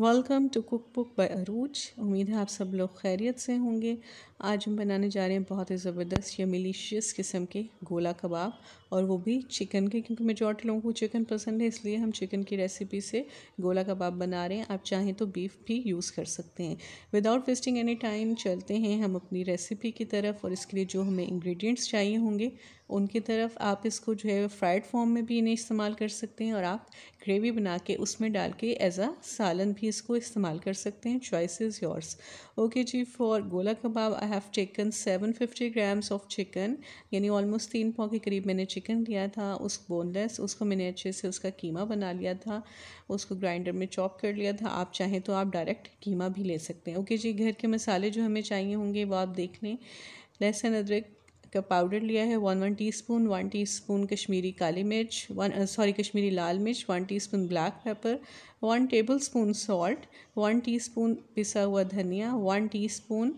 welcome to cook book by Arooj उम्मीद है आप सब लोग खैरियत से होंगे आज हम बनाने जा रहे हैं बहुत ही ज़बरदस्त या मिलीशियस किस्म के गोला कबाब और वो भी चिकन के क्योंकि मेजॉरिटी लोगों को चिकन पसंद है इसलिए हम चिकन की रेसिपी से गोला कबाब बना रहे हैं आप चाहें तो बीफ भी यूज़ कर सकते हैं विदाउट वेस्टिंग एनी टाइम चलते हैं हम अपनी रेसिपी की तरफ और इसके लिए जो हमें इंग्रेडिएंट्स चाहिए होंगे उनकी तरफ आप इसको जो है फ्राइड फॉर्म में भी इन्हें इस्तेमाल कर सकते हैं और आप ग्रेवी बना के उसमें डाल के एज आ सालन भी इसको इस्तेमाल कर सकते हैं चॉइस इज़ योर्स ओके जी for gola kebab I have taken seven fifty grams of chicken यानी ऑलमोस्ट तीन पाव के करीब मैंने चिकन लिया था उस बोनलेस उसको मैंने अच्छे से उसका कीमा बना लिया था उसको ग्राइंडर में चॉप कर लिया था आप चाहें तो आप डायरेक्ट कीमा भी ले सकते हैं ओके जी घर के मसाले जो हमें चाहिए होंगे वो आप देख लें लहसुन अदरक का पाउडर लिया है one one teaspoon one teaspoon Kashmiri काली मिर्च वन सॉरी uh, कश्मीरी लाल मिर्च one teaspoon black pepper one tablespoon salt one teaspoon पिसा हुआ धनिया one teaspoon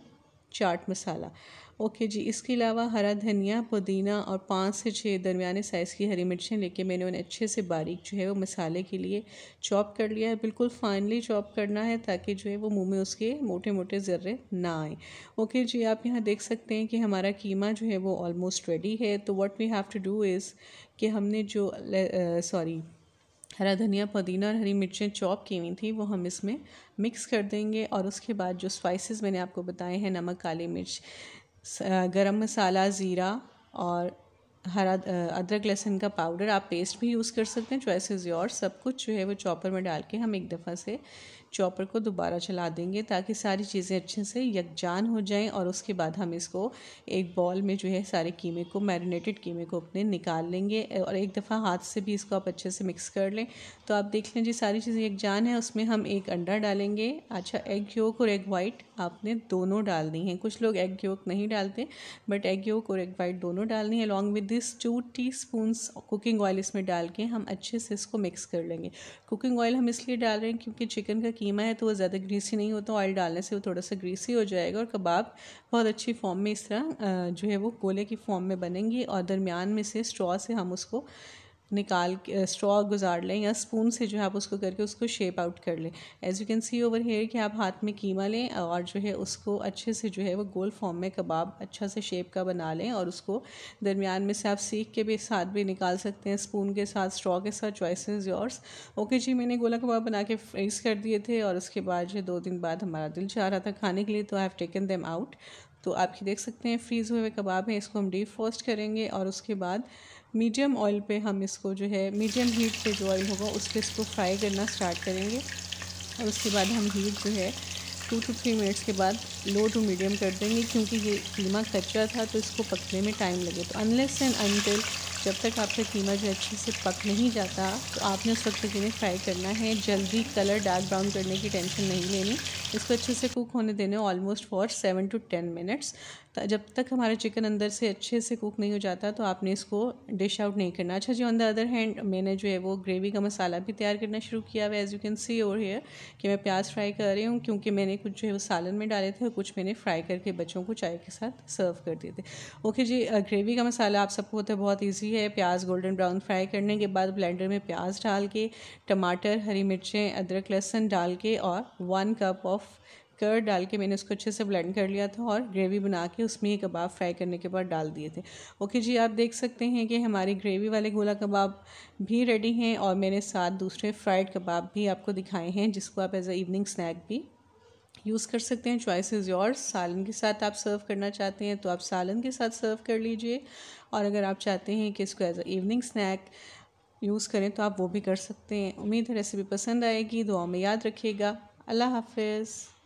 chaat masala okay जी इसके अलावा हरा धनिया पुदीना और पाँच से छः दरमियाने साइज़ की हरी मिर्चें लेके मैंने उन्हें अच्छे से बारीक जो है वो मसाले के लिए चॉप कर लिया है बिल्कुल फाइनली चॉप करना है ताकि जो है वो मुंह में उसके मोटे मोटे ज़र्रे ना आए ओके जी आप यहाँ देख सकते हैं कि हमारा कीमा जो है वो ऑलमोस्ट रेडी है तो what we have to do is कि हमने जो सॉरी हरा धनिया पुदीना और हरी मिर्चें चॉप की हुई थी वो हम इसमें मिक्स कर देंगे और उसके बाद जो स्पाइसेस मैंने आपको बताए हैं नमक काली मिर्च गरम मसाला ज़ीरा और हरा अदरक लहसुन का पाउडर आप पेस्ट भी यूज़ कर सकते हैं चॉइस इज़ योर सब कुछ जो है वो चॉपर में डाल के हम एक दफ़ा से चॉपर को दोबारा चला देंगे ताकि सारी चीज़ें अच्छे से यकजान हो जाएं और उसके बाद हम इसको एक बॉल में जो है सारे कीमे को मैरिनेटेड कीमे को अपने निकाल लेंगे और एक दफ़ा हाथ से भी इसको आप अच्छे से मिक्स कर लें तो आप देख लें जी सारी चीज़ें यकजान है उसमें हम एक अंडा डालेंगे अच्छा एग योक और एग वाइट आपने दोनों डालनी है कुछ लोग एग योक नहीं डालते बट एग योक और एग वाइट दोनों डालनी है along with this two teaspoon cooking oil इसमें डाल के हम अच्छे से इसको मिक्स कर लेंगे कुकिंग ऑयल हम इसलिए डाल रहे हैं क्योंकि चिकन का कीमा है तो वो ज़्यादा ग्रीसी नहीं होता ऑयल डालने से वो थोड़ा सा ग्रीसी हो जाएगा और कबाब बहुत अच्छी फॉर्म में इस तरह जो है वो गोले की फॉर्म में बनेंगी और दरमियान में से स्ट्रॉ से हम उसको निकाल के स्ट्रॉ गुजार लें या स्पून से जो है आप उसको करके उसको शेप आउट कर लें as you can see over here कि आप हाथ में कीमा लें और जो है उसको अच्छे से जो है वो गोल फॉर्म में कबाब अच्छा से शेप का बना लें और उसको दरमियान में से आप सीख के भी साथ भी निकाल सकते हैं स्पून के साथ स्ट्रॉ के साथ चॉइस योर्स ओके जी मैंने गोला कबाब बना के फ्रीज कर दिए थे और उसके बाद जो दो दिन बाद हमारा दिल चाह रहा था खाने के लिए तो I have taken them out तो आप ये देख सकते हैं फ्रीज़ हुए हुए कबाब हैं इसको हम डीप फ्रोस्ट करेंगे और उसके बाद मीडियम ऑयल पे हम इसको जो है मीडियम हीट पे जो ऑयल होगा उस पर इसको फ्राई करना स्टार्ट करेंगे और उसके बाद हम हीट जो है टू टू थ्री मिनट्स के बाद लो टू मीडियम कर देंगे क्योंकि ये कीमा कच्चा था तो इसको पकने में टाइम लगे तो अनलेस एंड अनटिल जब तक आपका कीमा जो अच्छे से पक नहीं जाता तो आपने उस वक्त इन्हें फ्राई करना है जल्दी कलर डार्क ब्राउन करने की टेंशन नहीं लेनी इसको अच्छे से कुक होने देने almost for seven to ten minutes जब तक हमारा चिकन अंदर से अच्छे से कुक नहीं हो जाता तो आपने इसको डिश आउट नहीं करना अच्छा जी ऑन द अदर हैंड मैंने जो है वो ग्रेवी का मसाला भी तैयार करना शुरू किया हुआ as you can see over here कि मैं प्याज फ्राई कर रही हूँ क्योंकि मैंने कुछ जो है वो सालन में डाले थे और कुछ मैंने फ्राई करके बच्चों को चाय के साथ सर्व कर दिए थे ओके जी ग्रेवी का मसाला आप सबको होता है बहुत ईजी सब्जी है प्याज गोल्डन ब्राउन फ्राई करने के बाद ब्लेंडर में प्याज डाल के टमाटर हरी मिर्चें अदरक लहसुन डाल के और वन कप ऑफ कर डाल के मैंने उसको अच्छे से ब्लेंड कर लिया था और ग्रेवी बना के उसमें ये कबाब फ्राई करने के बाद डाल दिए थे ओके जी आप देख सकते हैं कि हमारी ग्रेवी वाले गोला कबाब भी रेडी हैं और मैंने साथ दूसरे फ्राइड कबाब भी आपको दिखाए हैं जिसको आप एज अ इवनिंग स्नैक भी यूज़ कर सकते हैं चॉइस इज़ योर सालन के साथ आप सर्व करना चाहते हैं तो आप सालन के साथ सर्व कर लीजिए और अगर आप चाहते हैं कि इसको as a evening snack use करें तो आप वो भी कर सकते हैं उम्मीद है रेसिपी पसंद आएगी दुआ में याद रखिएगा अल्लाह हाफिज़